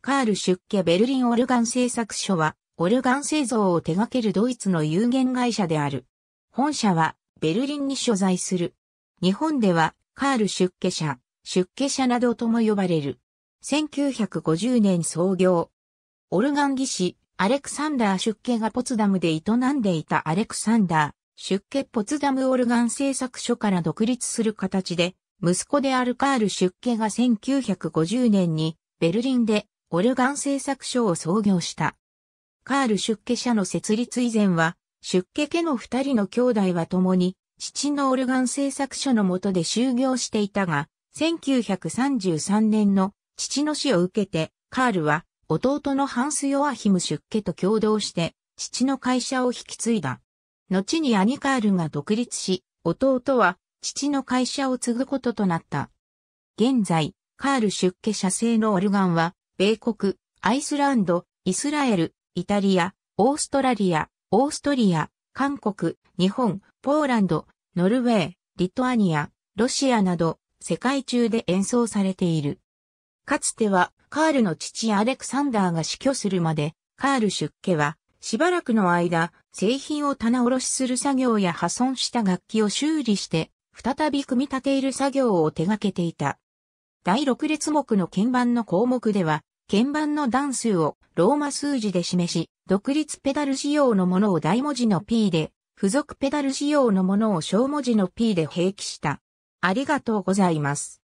カール・シュッケベルリンオルガン製作所は、オルガン製造を手掛けるドイツの有限会社である。本社は、ベルリンに所在する。日本では、カール・シュッケ社、出家社などとも呼ばれる。1950年創業。オルガン技師、アレクサンダー・シュッケがポツダムで営んでいたアレクサンダー、シュッケポツダムオルガン製作所から独立する形で、息子であるカール・シュッケが1950年にベルリンでオルガン製作所を創業した。カール出家者の設立以前は、出家家の二人の兄弟は共に、父のオルガン製作所の下で就業していたが、1933年の父の死を受けて、カールは弟のハンス・ヨアヒム出家と共同して、父の会社を引き継いだ。後に兄カールが独立し、弟は父の会社を継ぐこととなった。現在、カール出家社製のオルガンは、米国、アイスランド、イスラエル、イタリア、オーストラリア、オーストリア、韓国、日本、ポーランド、ノルウェー、リトアニア、ロシアなど、世界中で演奏されている。かつては、カールの父アレクサンダーが死去するまで、カール出家は、しばらくの間、製品を棚卸しする作業や破損した楽器を修理して、再び組み立てる作業を手掛けていた。第6列目の鍵盤の項目では、鍵盤の段数をローマ数字で示し、独立ペダル仕様のものを大文字の P で、付属ペダル仕様のものを小文字の P で併記した。ありがとうございます。